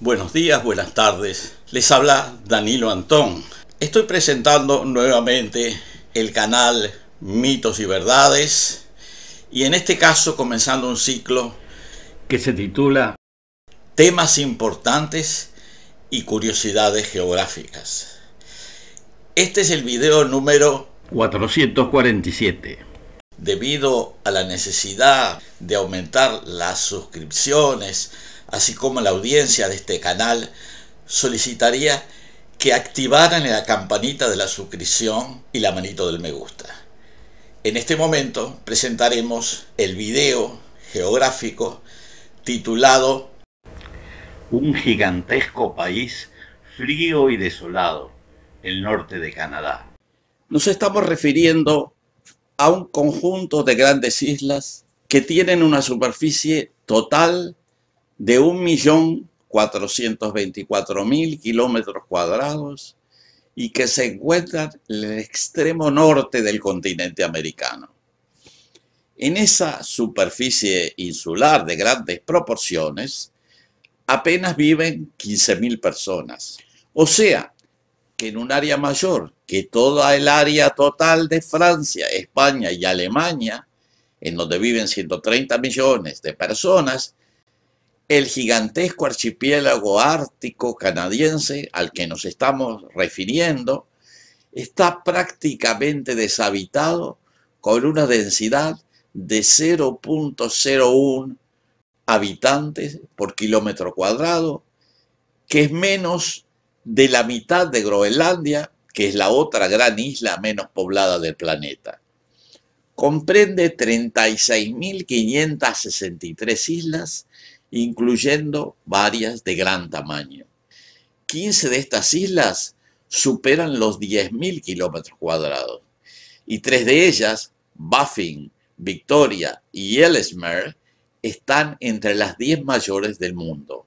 Buenos días, buenas tardes. Les habla Danilo Antón. Estoy presentando nuevamente el canal Mitos y Verdades y en este caso comenzando un ciclo que se titula temas importantes y curiosidades geográficas. Este es el video número 447. Debido a la necesidad de aumentar las suscripciones, así como la audiencia de este canal, solicitaría que activaran la campanita de la suscripción y la manito del me gusta. En este momento presentaremos el video geográfico titulado un gigantesco país frío y desolado, el norte de Canadá. Nos estamos refiriendo a un conjunto de grandes islas que tienen una superficie total de 1.424.000 kilómetros cuadrados y que se encuentran en el extremo norte del continente americano. En esa superficie insular de grandes proporciones apenas viven 15.000 personas. O sea, que en un área mayor que toda el área total de Francia, España y Alemania, en donde viven 130 millones de personas, el gigantesco archipiélago ártico canadiense al que nos estamos refiriendo está prácticamente deshabitado con una densidad de 0.01 habitantes por kilómetro cuadrado, que es menos de la mitad de Groenlandia, que es la otra gran isla menos poblada del planeta. Comprende 36.563 islas, incluyendo varias de gran tamaño. 15 de estas islas superan los 10.000 kilómetros cuadrados y tres de ellas, Baffin, Victoria y Ellesmere, están entre las 10 mayores del mundo.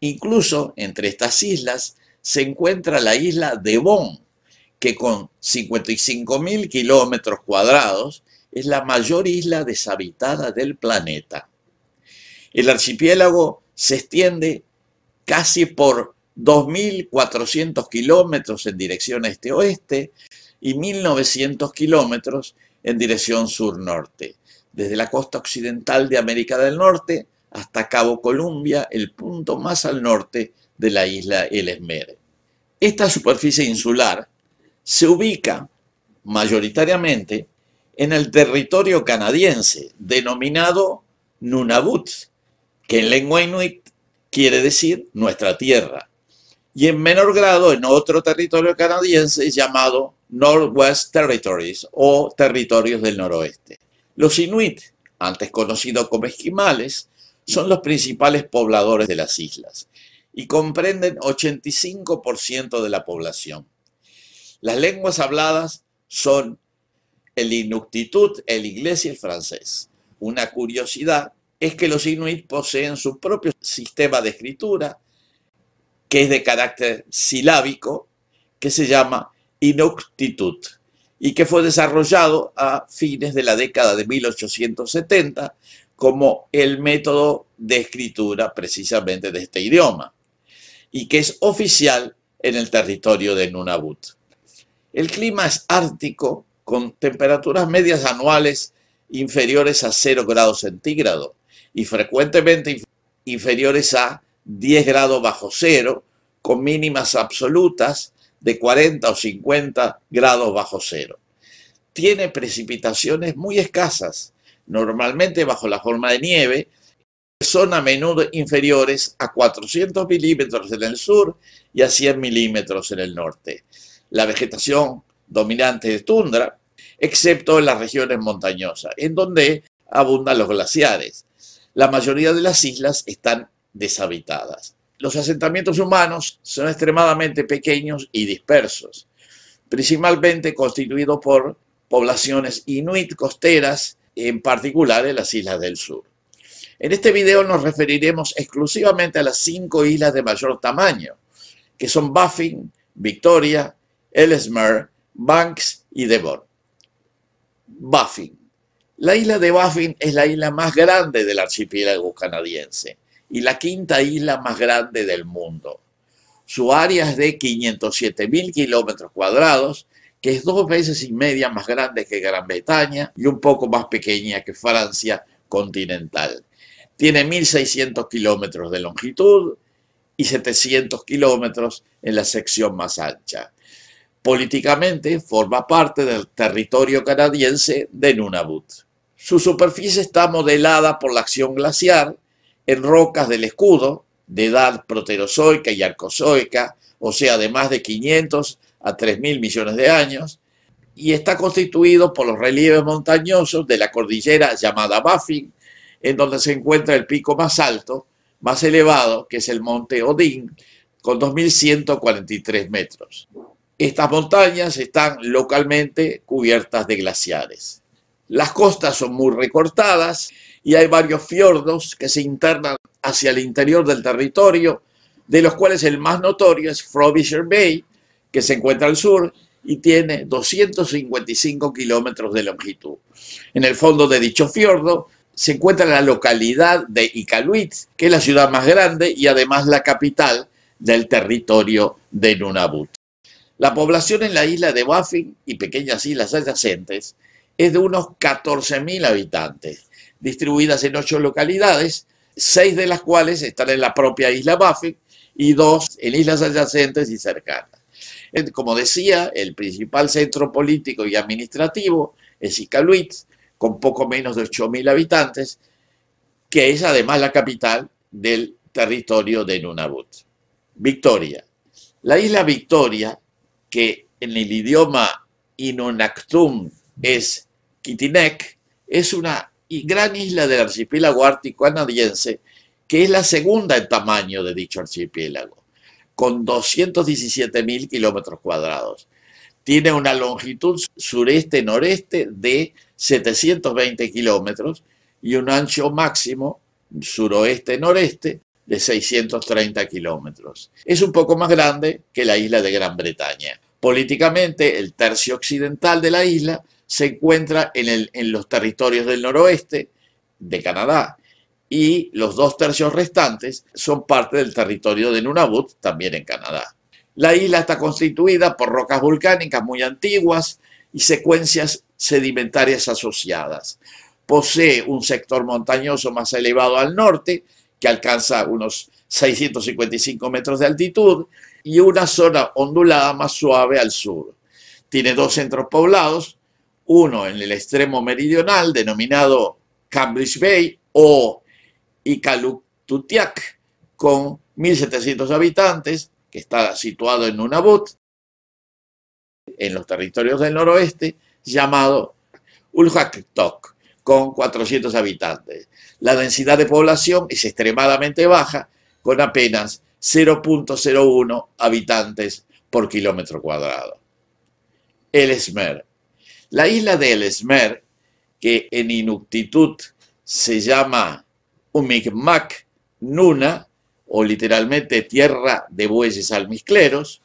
Incluso entre estas islas se encuentra la isla de Bon, que con 55.000 kilómetros cuadrados es la mayor isla deshabitada del planeta. El archipiélago se extiende casi por 2.400 kilómetros en dirección este-oeste y 1.900 kilómetros en dirección sur-norte desde la costa occidental de América del Norte hasta Cabo Columbia, el punto más al norte de la isla El Esmer. Esta superficie insular se ubica mayoritariamente en el territorio canadiense denominado Nunavut, que en lengua inuit quiere decir nuestra tierra, y en menor grado en otro territorio canadiense llamado Northwest Territories o Territorios del Noroeste. Los inuit, antes conocidos como esquimales, son los principales pobladores de las islas y comprenden 85% de la población. Las lenguas habladas son el inuktitut, el inglés y el francés. Una curiosidad es que los inuit poseen su propio sistema de escritura, que es de carácter silábico, que se llama inuktitut y que fue desarrollado a fines de la década de 1870 como el método de escritura precisamente de este idioma y que es oficial en el territorio de Nunavut. El clima es ártico con temperaturas medias anuales inferiores a 0 grados centígrados y frecuentemente inferiores a 10 grados bajo cero, con mínimas absolutas de 40 o 50 grados bajo cero. Tiene precipitaciones muy escasas, normalmente bajo la forma de nieve, son a menudo inferiores a 400 milímetros en el sur y a 100 milímetros en el norte. La vegetación dominante es tundra, excepto en las regiones montañosas, en donde abundan los glaciares. La mayoría de las islas están deshabitadas los asentamientos humanos son extremadamente pequeños y dispersos, principalmente constituidos por poblaciones inuit costeras, en particular en las islas del sur. En este video nos referiremos exclusivamente a las cinco islas de mayor tamaño, que son Baffin, Victoria, Ellesmere, Banks y Devon. Baffin. La isla de Baffin es la isla más grande del archipiélago canadiense y la quinta isla más grande del mundo. Su área es de 507.000 mil kilómetros cuadrados, que es dos veces y media más grande que Gran Bretaña y un poco más pequeña que Francia continental. Tiene 1.600 kilómetros de longitud y 700 kilómetros en la sección más ancha. Políticamente forma parte del territorio canadiense de Nunavut. Su superficie está modelada por la acción glaciar en rocas del escudo, de edad proterozoica y arcozoica, o sea, de más de 500 a 3.000 millones de años, y está constituido por los relieves montañosos de la cordillera llamada Baffin, en donde se encuentra el pico más alto, más elevado, que es el monte Odín, con 2.143 metros. Estas montañas están localmente cubiertas de glaciares. Las costas son muy recortadas y hay varios fiordos que se internan hacia el interior del territorio, de los cuales el más notorio es Frobisher Bay, que se encuentra al sur y tiene 255 kilómetros de longitud. En el fondo de dicho fiordo se encuentra la localidad de Iqaluit, que es la ciudad más grande y además la capital del territorio de Nunavut. La población en la isla de Baffin y pequeñas islas adyacentes es de unos 14.000 habitantes distribuidas en ocho localidades, seis de las cuales están en la propia isla Baffin y dos en islas adyacentes y cercanas. Como decía, el principal centro político y administrativo es Iqaluit, con poco menos de 8.000 habitantes, que es además la capital del territorio de Nunavut. Victoria. La isla Victoria, que en el idioma Inunactum es Kitinek, es una gran isla del archipiélago ártico canadiense, que es la segunda en tamaño de dicho archipiélago, con 217.000 kilómetros cuadrados. Tiene una longitud sureste-noreste de 720 kilómetros y un ancho máximo suroeste-noreste de 630 kilómetros. Es un poco más grande que la isla de Gran Bretaña. Políticamente, el tercio occidental de la isla se encuentra en, los territorios del noroeste de Canadá y los dos tercios restantes son parte del territorio de Nunavut, también en Canadá. La isla está constituida por rocas volcánicas muy antiguas y secuencias sedimentarias asociadas. Posee un sector montañoso más elevado al norte, que alcanza unos 655 metros de altitud, y una zona ondulada más suave al sur. Tiene dos centros poblados, uno en el extremo meridional, denominado Cambridge Bay o Iqaluktutiaq, con 1.700 habitantes, que está situado en Nunavut, en los territorios del noroeste, llamado Ulhaktok, con 400 habitantes. La densidad de población es extremadamente baja, con apenas 0.01 habitantes por kilómetro cuadrado. El Smer la isla de El Esmer, que en inuctitud se llama Umicmac Nuna, o literalmente tierra de bueyes almizcleros,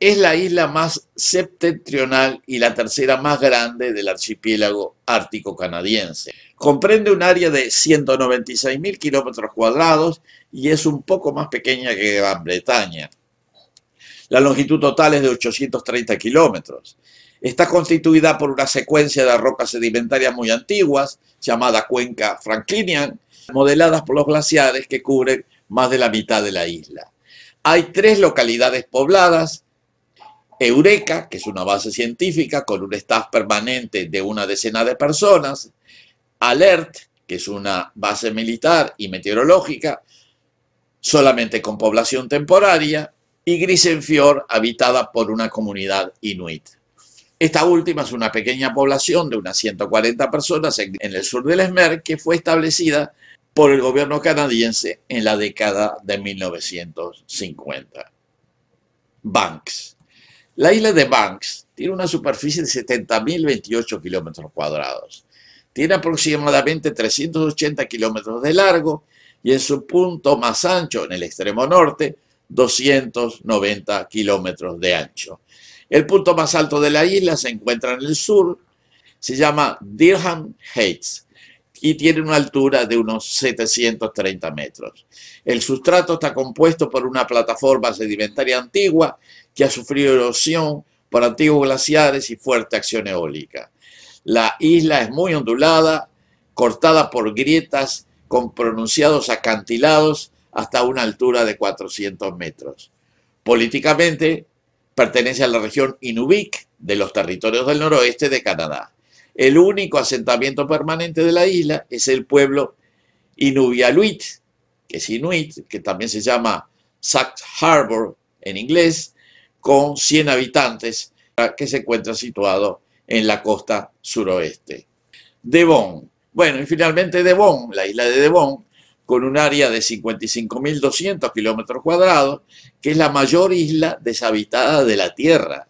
es la isla más septentrional y la tercera más grande del archipiélago ártico canadiense. Comprende un área de 196.000 kilómetros cuadrados y es un poco más pequeña que Gran Bretaña. La longitud total es de 830 kilómetros. Está constituida por una secuencia de rocas sedimentarias muy antiguas, llamada cuenca Franklinian, modeladas por los glaciares que cubren más de la mitad de la isla. Hay tres localidades pobladas, Eureka, que es una base científica con un staff permanente de una decena de personas, Alert, que es una base militar y meteorológica, solamente con población temporaria, y Grisenfjord, habitada por una comunidad inuit. Esta última es una pequeña población de unas 140 personas en, el sur del Esmer que fue establecida por el gobierno canadiense en la década de 1950. Banks. La isla de Banks tiene una superficie de 70.028 kilómetros cuadrados. Tiene aproximadamente 380 kilómetros de largo y en su punto más ancho, en el extremo norte, 290 kilómetros de ancho. El punto más alto de la isla se encuentra en el sur, se llama Dirham Heights y tiene una altura de unos 730 metros. El sustrato está compuesto por una plataforma sedimentaria antigua que ha sufrido erosión por antiguos glaciares y fuerte acción eólica. La isla es muy ondulada, cortada por grietas con pronunciados acantilados hasta una altura de 400 metros. Políticamente, pertenece a la región Inuvik de los territorios del noroeste de Canadá. El único asentamiento permanente de la isla es el pueblo Inuvialuit, que es Inuit, que también se llama Sack Harbor en inglés, con 100 habitantes, que se encuentra situado en la costa suroeste. Devon. Bueno, y finalmente Devon, la isla de Devon, con un área de 55.200 kilómetros cuadrados, que es la mayor isla deshabitada de la Tierra.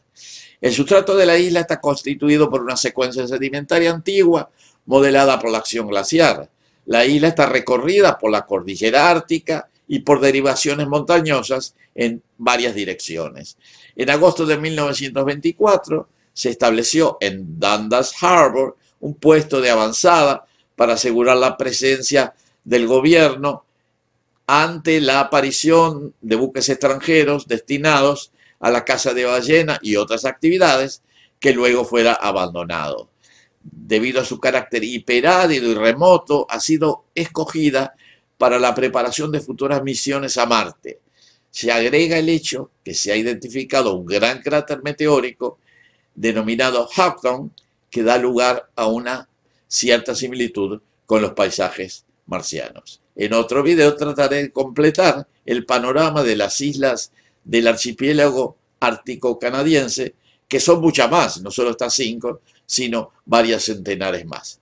El sustrato de la isla está constituido por una secuencia sedimentaria antigua modelada por la acción glaciar. La isla está recorrida por la cordillera ártica y por derivaciones montañosas en varias direcciones. En agosto de 1924 se estableció en Dundas Harbor un puesto de avanzada para asegurar la presencia del gobierno ante la aparición de buques extranjeros destinados a la caza de ballena y otras actividades que luego fuera abandonado. Debido a su carácter hiperádido y remoto, ha sido escogida para la preparación de futuras misiones a Marte. Se agrega el hecho que se ha identificado un gran cráter meteórico denominado Houghton, que da lugar a una cierta similitud con los paisajes marcianos. En otro video trataré de completar el panorama de las islas del archipiélago ártico canadiense, que son muchas más, no solo estas cinco, sino varias centenares más.